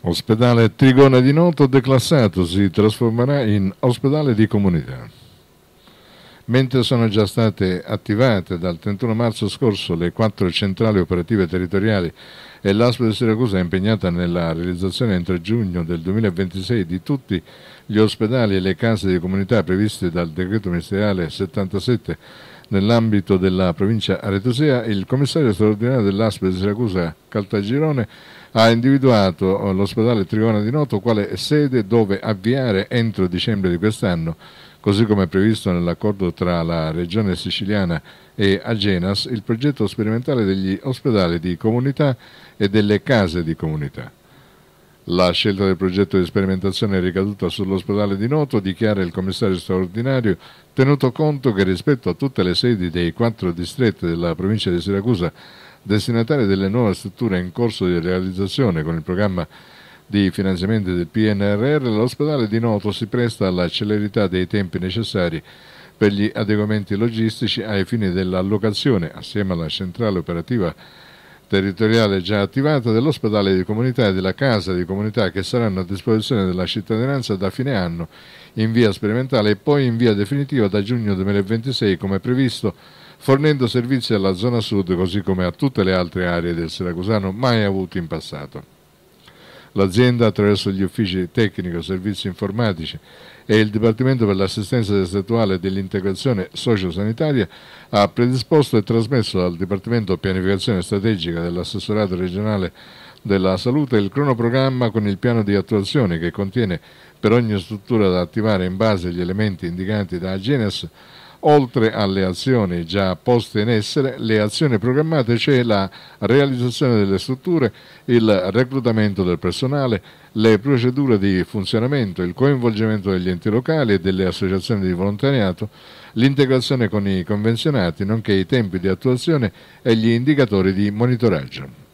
Ospedale Trigone di Noto declassato si trasformerà in ospedale di comunità. Mentre sono già state attivate dal 31 marzo scorso le quattro centrali operative territoriali e l'ASP di Siracusa è impegnata nella realizzazione entro giugno del 2026 di tutti gli ospedali e le case di comunità previste dal decreto ministeriale 77 nell'ambito della provincia aretosea, il commissario straordinario dell'ASP di Siracusa Caltagirone ha individuato l'ospedale Trigona di Noto quale sede dove avviare entro dicembre di quest'anno, così come previsto nell'accordo tra la Regione siciliana e Agenas, il progetto sperimentale degli ospedali di comunità e delle case di comunità. La scelta del progetto di sperimentazione è ricaduta sull'ospedale di Noto, dichiara il commissario straordinario, tenuto conto che rispetto a tutte le sedi dei quattro distretti della provincia di Siracusa, destinatari delle nuove strutture in corso di realizzazione con il programma di finanziamenti del PNRR, l'ospedale di Noto si presta alla celerità dei tempi necessari per gli adeguamenti logistici ai fini dell'allocazione, assieme alla centrale operativa territoriale già attivata dell'ospedale di comunità e della casa di comunità che saranno a disposizione della cittadinanza da fine anno in via sperimentale e poi in via definitiva da giugno 2026 come previsto fornendo servizi alla zona sud così come a tutte le altre aree del Siracusano mai avuti in passato l'azienda attraverso gli uffici tecnico, servizi informatici e il Dipartimento per l'assistenza distrettuale e dell'integrazione sociosanitaria ha predisposto e trasmesso al Dipartimento pianificazione strategica dell'assessorato regionale della salute il cronoprogramma con il piano di attuazione che contiene per ogni struttura da attivare in base agli elementi indicati da Genes Oltre alle azioni già poste in essere, le azioni programmate c'è la realizzazione delle strutture, il reclutamento del personale, le procedure di funzionamento, il coinvolgimento degli enti locali e delle associazioni di volontariato, l'integrazione con i convenzionati, nonché i tempi di attuazione e gli indicatori di monitoraggio.